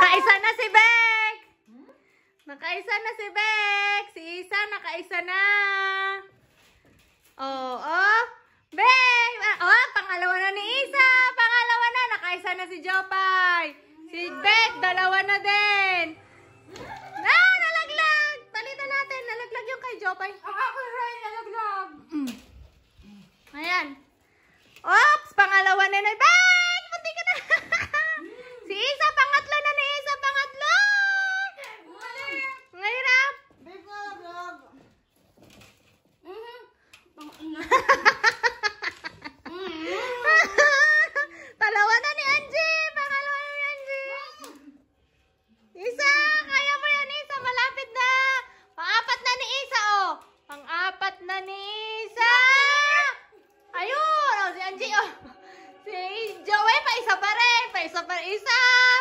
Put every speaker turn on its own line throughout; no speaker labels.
Kaisa na si Beck! Nakaisa na si Beck! Si Isa, nakaisa na! Oo, oh, Beck! Ah, oh, pangalawa na ni Isa! Pangalawa na! Nakaisa na si Jopay! Si Beck, dalawa na din!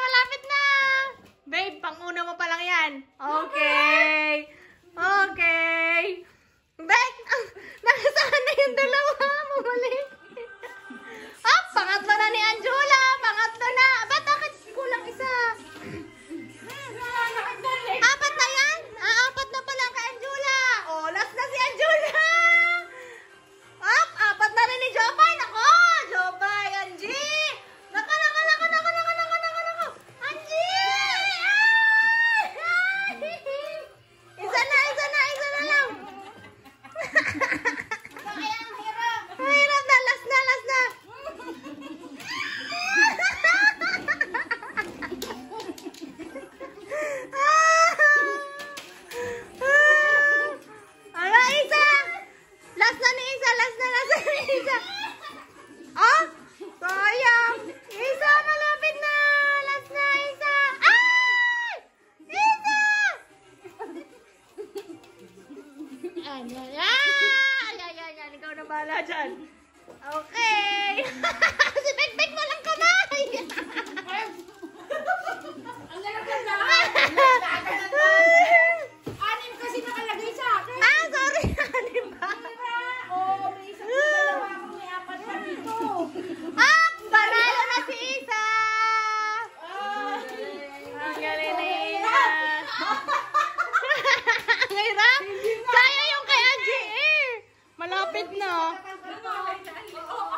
Malapit na! Babe, panguna mo pa lang yan. Okay. Last na ni Isa, last na, last na ni Isa. Oh, sayang. Oh. Isa, malapit na. Last na, Isa. Ah! Isa! Ano na? Ay, ay, ay, ay. Ikaw na bala dyan. Okay. si Big Big. Lapit na. No?